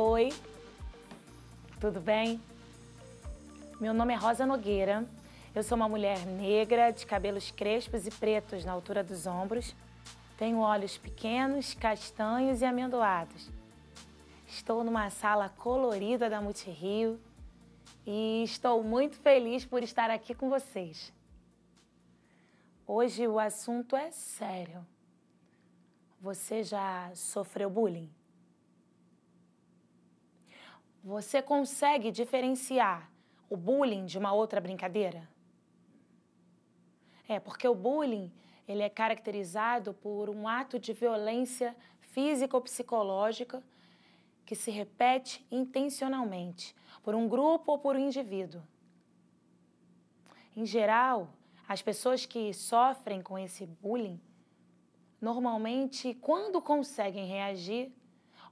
Oi, tudo bem? Meu nome é Rosa Nogueira. Eu sou uma mulher negra, de cabelos crespos e pretos na altura dos ombros. Tenho olhos pequenos, castanhos e amendoados. Estou numa sala colorida da Multirio e estou muito feliz por estar aqui com vocês. Hoje o assunto é sério. Você já sofreu bullying? Você consegue diferenciar o bullying de uma outra brincadeira? É, porque o bullying, ele é caracterizado por um ato de violência física ou psicológica que se repete intencionalmente por um grupo ou por um indivíduo. Em geral, as pessoas que sofrem com esse bullying, normalmente, quando conseguem reagir,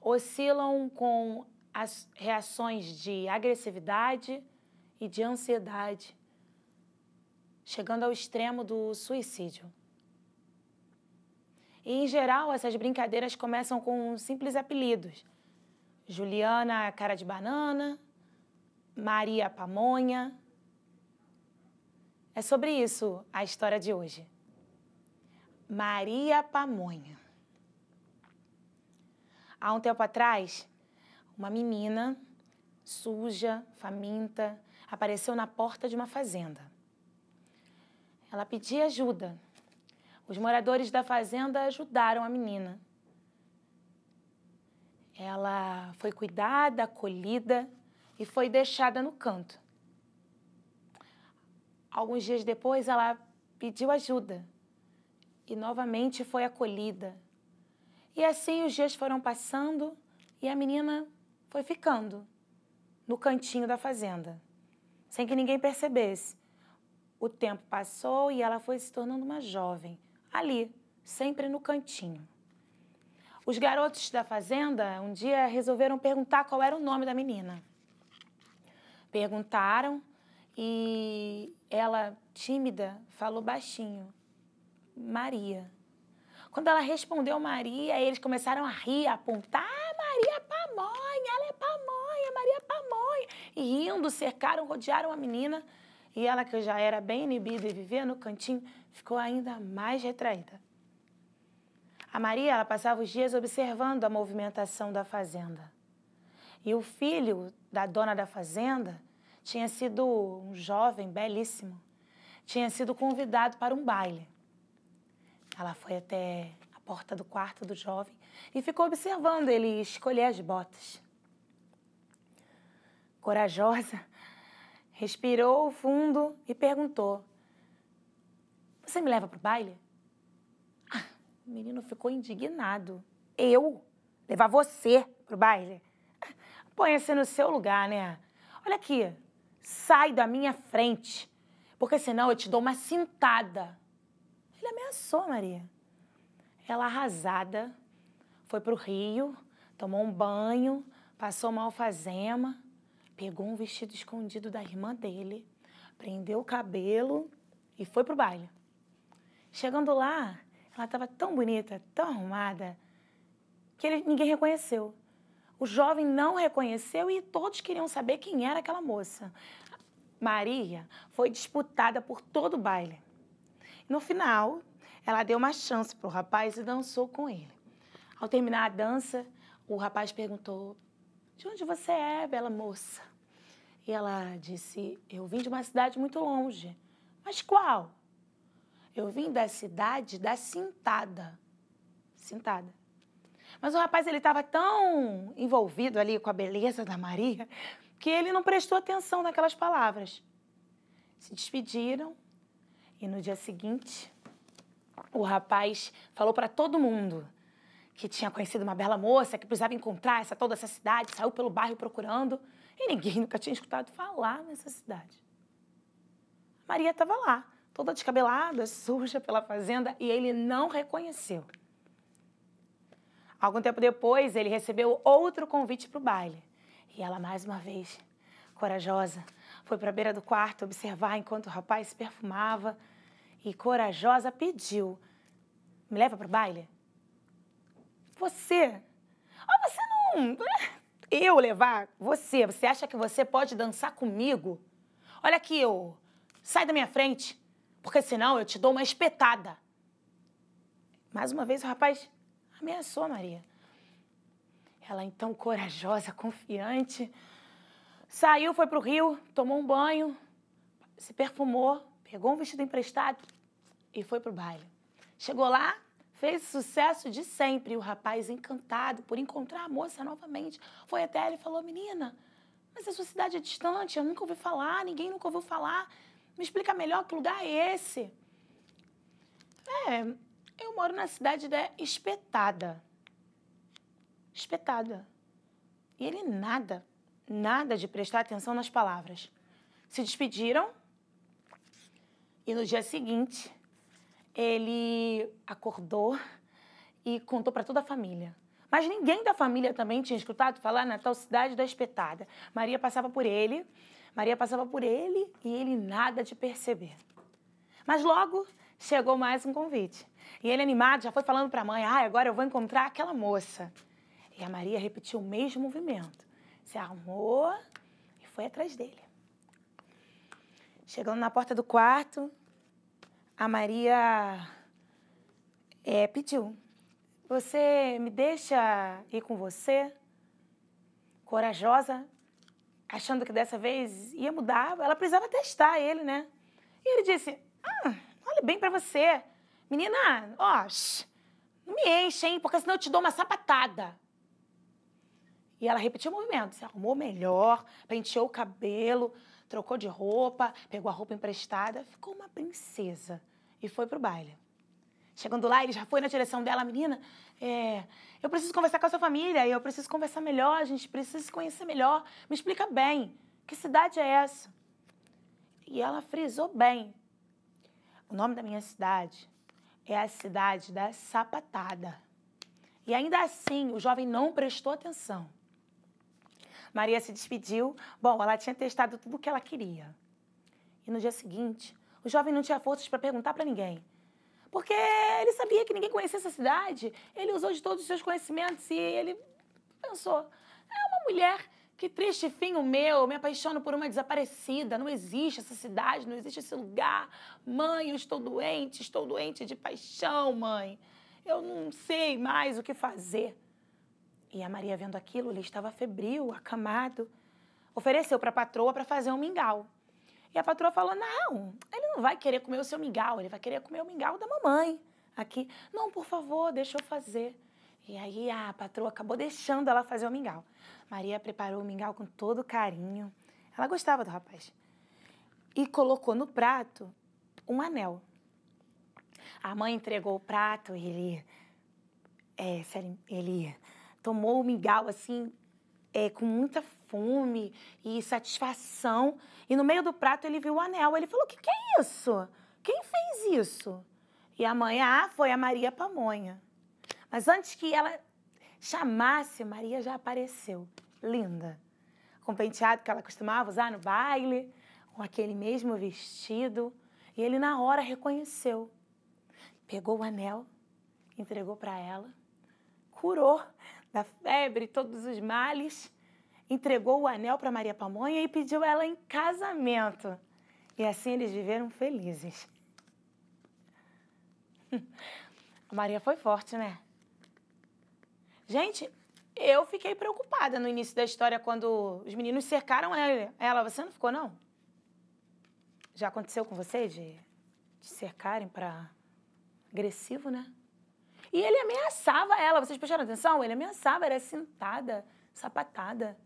oscilam com as reações de agressividade e de ansiedade, chegando ao extremo do suicídio. E, em geral, essas brincadeiras começam com simples apelidos. Juliana Cara de Banana, Maria Pamonha. É sobre isso a história de hoje. Maria Pamonha. Há um tempo atrás, uma menina suja, faminta, apareceu na porta de uma fazenda. Ela pedia ajuda. Os moradores da fazenda ajudaram a menina. Ela foi cuidada, acolhida e foi deixada no canto. Alguns dias depois, ela pediu ajuda e novamente foi acolhida. E assim os dias foram passando e a menina foi ficando no cantinho da fazenda, sem que ninguém percebesse. O tempo passou e ela foi se tornando uma jovem, ali, sempre no cantinho. Os garotos da fazenda um dia resolveram perguntar qual era o nome da menina. Perguntaram e ela, tímida, falou baixinho: Maria. Quando ela respondeu Maria, eles começaram a rir, a apontar. e rindo, cercaram, rodearam a menina. E ela, que já era bem inibida e vivia no cantinho, ficou ainda mais retraída. A Maria ela passava os dias observando a movimentação da fazenda. E o filho da dona da fazenda tinha sido um jovem belíssimo, tinha sido convidado para um baile. Ela foi até a porta do quarto do jovem e ficou observando ele escolher as botas corajosa, respirou fundo e perguntou: Você me leva para o baile? Ah, o menino ficou indignado. Eu? Levar você para o baile? Ah, põe se no seu lugar, né? Olha aqui, sai da minha frente, porque senão eu te dou uma cintada. Ele ameaçou Maria. Ela, arrasada, foi para o rio, tomou um banho, passou uma alfazema pegou um vestido escondido da irmã dele, prendeu o cabelo e foi pro baile. Chegando lá, ela estava tão bonita, tão arrumada, que ele, ninguém reconheceu. O jovem não reconheceu e todos queriam saber quem era aquela moça. Maria foi disputada por todo o baile. No final, ela deu uma chance para o rapaz e dançou com ele. Ao terminar a dança, o rapaz perguntou de onde você é, bela moça? E ela disse: Eu vim de uma cidade muito longe. Mas qual? Eu vim da cidade da Cintada. Cintada. Mas o rapaz ele estava tão envolvido ali com a beleza da Maria que ele não prestou atenção naquelas palavras. Se despediram e no dia seguinte o rapaz falou para todo mundo que tinha conhecido uma bela moça, que precisava encontrar essa, toda essa cidade, saiu pelo bairro procurando, e ninguém nunca tinha escutado falar nessa cidade. Maria estava lá, toda descabelada, suja pela fazenda, e ele não reconheceu. Algum tempo depois, ele recebeu outro convite para o baile. E ela, mais uma vez, corajosa, foi para a beira do quarto observar enquanto o rapaz se perfumava e corajosa pediu: Me leva para o baile? Você. Ah, você não. Né? Eu levar você. Você acha que você pode dançar comigo? Olha aqui, eu. Sai da minha frente, porque senão eu te dou uma espetada. Mais uma vez o rapaz ameaçou Maria. Ela, então corajosa, confiante, saiu, foi pro rio, tomou um banho, se perfumou, pegou um vestido emprestado e foi pro baile. Chegou lá, Fez sucesso de sempre. E o rapaz, encantado por encontrar a moça novamente, foi até ela e falou: Menina, mas a sua cidade é distante, eu nunca ouvi falar, ninguém nunca ouviu falar. Me explica melhor que lugar é esse. É, eu moro na cidade da Espetada. Espetada. E ele nada, nada de prestar atenção nas palavras. Se despediram e no dia seguinte ele acordou e contou para toda a família. Mas ninguém da família também tinha escutado falar na tal cidade da espetada. Maria passava por ele, Maria passava por ele e ele nada de perceber. Mas logo chegou mais um convite. E ele animado já foi falando para a mãe: "Ah, agora eu vou encontrar aquela moça". E a Maria repetiu o mesmo movimento. Se arrumou e foi atrás dele. Chegando na porta do quarto, a Maria é, pediu: Você me deixa ir com você? Corajosa, achando que dessa vez ia mudar. Ela precisava testar ele, né? E ele disse: ah, Olha bem para você. Menina, ó, não me enche, hein? Porque senão eu te dou uma sapatada. E ela repetiu o movimento, se arrumou melhor, penteou o cabelo, trocou de roupa, pegou a roupa emprestada, ficou uma princesa e foi pro baile. Chegando lá, ele já foi na direção dela, menina, é, eu preciso conversar com a sua família, eu preciso conversar melhor, a gente precisa se conhecer melhor, me explica bem, que cidade é essa? E ela frisou bem, o nome da minha cidade é a cidade da sapatada. E ainda assim, o jovem não prestou atenção. Maria se despediu. Bom, ela tinha testado tudo o que ela queria. E no dia seguinte, o jovem não tinha forças para perguntar para ninguém. Porque ele sabia que ninguém conhecia essa cidade. Ele usou de todos os seus conhecimentos e ele pensou: é uma mulher que triste fim o meu, me apaixono por uma desaparecida, não existe essa cidade, não existe esse lugar. Mãe, eu estou doente, estou doente de paixão, mãe. Eu não sei mais o que fazer. E a Maria, vendo aquilo, ele estava febril, acamado, ofereceu para a patroa para fazer um mingau. E a patroa falou: Não, ele não vai querer comer o seu mingau, ele vai querer comer o mingau da mamãe aqui. Não, por favor, deixa eu fazer. E aí a patroa acabou deixando ela fazer o mingau. Maria preparou o mingau com todo carinho. Ela gostava do rapaz. E colocou no prato um anel. A mãe entregou o prato, ele. É, ele tomou o mingau assim, é, com muita fome e satisfação. E no meio do prato ele viu o anel. Ele falou: O que, que é isso? Quem fez isso? E a mãe, ah, foi a Maria Pamonha. Mas antes que ela chamasse, Maria já apareceu, linda, com o penteado que ela costumava usar no baile, com aquele mesmo vestido. E ele, na hora, reconheceu. Pegou o anel, entregou para ela, curou da febre, todos os males, entregou o anel para Maria Pamonha e pediu ela em casamento. E assim eles viveram felizes. A Maria foi forte, né? Gente, eu fiquei preocupada no início da história quando os meninos cercaram ela. Você não ficou, não? Já aconteceu com você de, de cercarem para agressivo, né? E ele ameaçava ela. Vocês prestaram atenção? Ele ameaçava, era sentada, sapatada.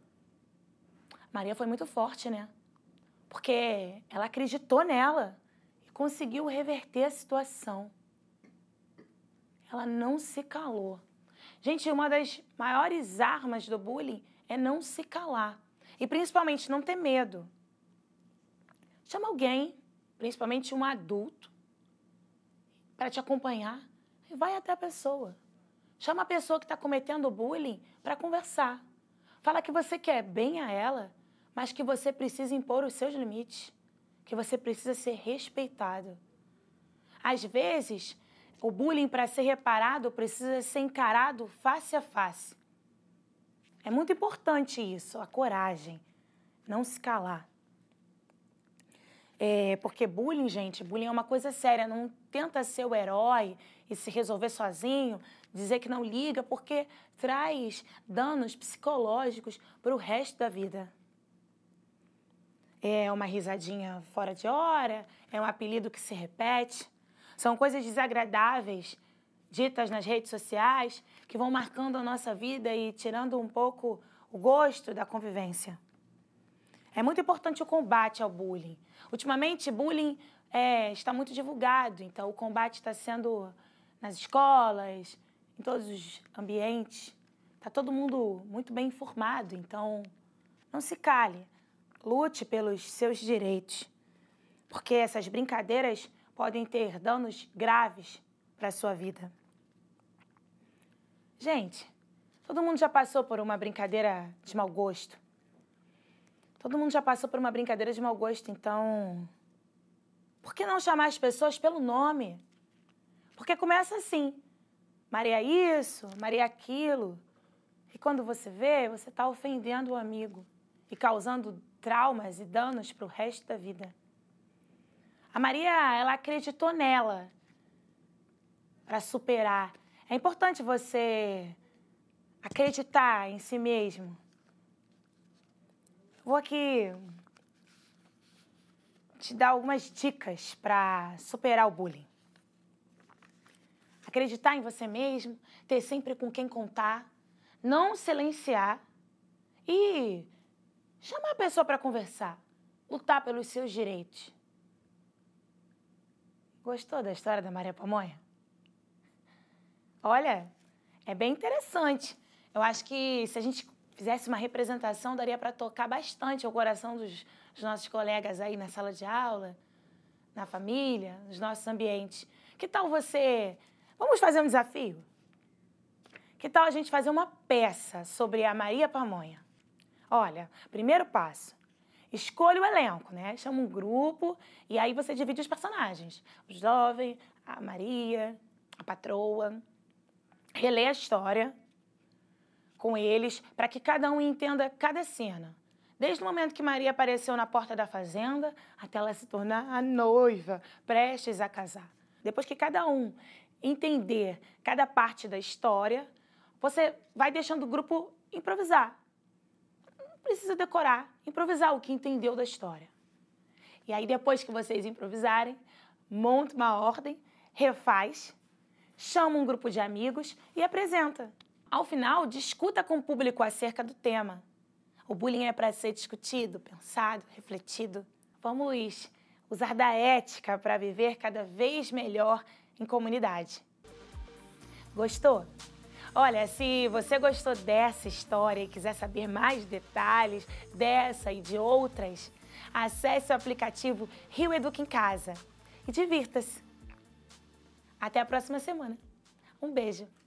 Maria foi muito forte, né? Porque ela acreditou nela e conseguiu reverter a situação. Ela não se calou. Gente, uma das maiores armas do bullying é não se calar. E principalmente não ter medo. Chama alguém, principalmente um adulto, para te acompanhar, e Vai até a pessoa. Chama a pessoa que está cometendo bullying para conversar. Fala que você quer bem a ela, mas que você precisa impor os seus limites, que você precisa ser respeitado. Às vezes, o bullying, para ser reparado, precisa ser encarado face a face. É muito importante isso, a coragem, não se calar. É, porque bullying, gente, bullying é uma coisa séria. Não tenta ser o herói e se resolver sozinho, dizer que não liga, porque traz danos psicológicos para o resto da vida. É uma risadinha fora de hora, é um apelido que se repete. São coisas desagradáveis ditas nas redes sociais que vão marcando a nossa vida e tirando um pouco o gosto da convivência. É muito importante o combate ao bullying. Ultimamente, bullying é, está muito divulgado, então o combate está sendo nas escolas, em todos os ambientes. Está todo mundo muito bem informado, então não se cale. Lute pelos seus direitos, porque essas brincadeiras podem ter danos graves para a sua vida. Gente, todo mundo já passou por uma brincadeira de mau gosto Todo mundo já passou por uma brincadeira de mau gosto, então. Por que não chamar as pessoas pelo nome? Porque começa assim: Maria isso, Maria aquilo. E quando você vê, você está ofendendo o amigo e causando traumas e danos para o resto da vida. A Maria, ela acreditou nela para superar. É importante você acreditar em si mesmo. Vou aqui te dar algumas dicas para superar o bullying. Acreditar em você mesmo, ter sempre com quem contar, não silenciar e chamar a pessoa para conversar, lutar pelos seus direitos. Gostou da história da Maria Pamonha? Olha, é bem interessante. Eu acho que se a gente fizesse uma representação, daria para tocar bastante o coração dos, dos, nossos colegas aí na sala de aula, na família, nos nossos ambientes. Que tal você. Vamos fazer um desafio? Que tal a gente fazer uma peça sobre a Maria Pamonha? Olha, primeiro passo. Escolha o elenco, né? Chama um grupo e aí você divide os personagens. O jovem, a Maria, a patroa. Relê a história com eles para que cada um entenda cada cena. Desde o momento que Maria apareceu na porta da fazenda até ela se tornar a noiva, prestes a casar. Depois que cada um entender cada parte da história, você vai deixando o grupo improvisar. Não precisa decorar, improvisar o que entendeu da história. E aí, depois que vocês improvisarem, monta uma ordem, refaz, chama um grupo de amigos e apresenta. Ao final, discuta com o público acerca do tema. O bullying é para ser discutido, pensado, refletido. Vamos usar da ética para viver cada vez melhor em comunidade. Gostou? Olha, se você gostou dessa história e quiser saber mais detalhes dessa e de outras, acesse o aplicativo Rio Educa em Casa e divirta-se. Até a próxima semana. Um beijo.